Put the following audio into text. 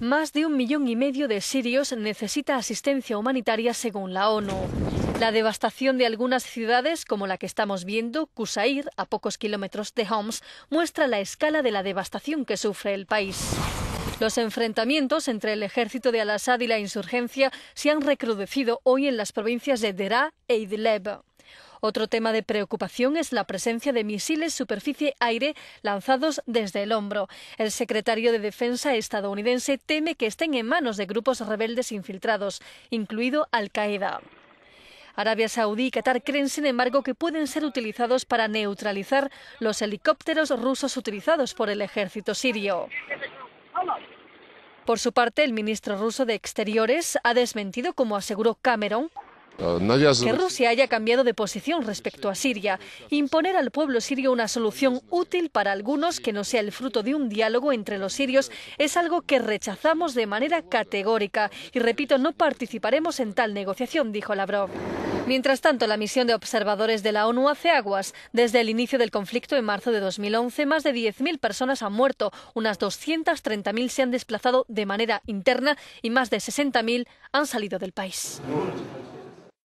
Más de un millón y medio de sirios necesita asistencia humanitaria según la ONU. La devastación de algunas ciudades, como la que estamos viendo, Kusair, a pocos kilómetros de Homs, muestra la escala de la devastación que sufre el país. Los enfrentamientos entre el ejército de Al-Assad y la insurgencia se han recrudecido hoy en las provincias de Deraa e Idlib. Otro tema de preocupación es la presencia de misiles superficie-aire lanzados desde el hombro. El secretario de Defensa estadounidense teme que estén en manos de grupos rebeldes infiltrados, incluido Al-Qaeda. Arabia Saudí y Qatar creen, sin embargo, que pueden ser utilizados para neutralizar los helicópteros rusos utilizados por el ejército sirio. Por su parte, el ministro ruso de Exteriores ha desmentido, como aseguró Cameron, que Rusia haya cambiado de posición respecto a Siria, imponer al pueblo sirio una solución útil para algunos que no sea el fruto de un diálogo entre los sirios es algo que rechazamos de manera categórica y repito, no participaremos en tal negociación, dijo Lavrov. Mientras tanto, la misión de observadores de la ONU hace aguas. Desde el inicio del conflicto en marzo de 2011, más de 10.000 personas han muerto, unas 230.000 se han desplazado de manera interna y más de 60.000 han salido del país.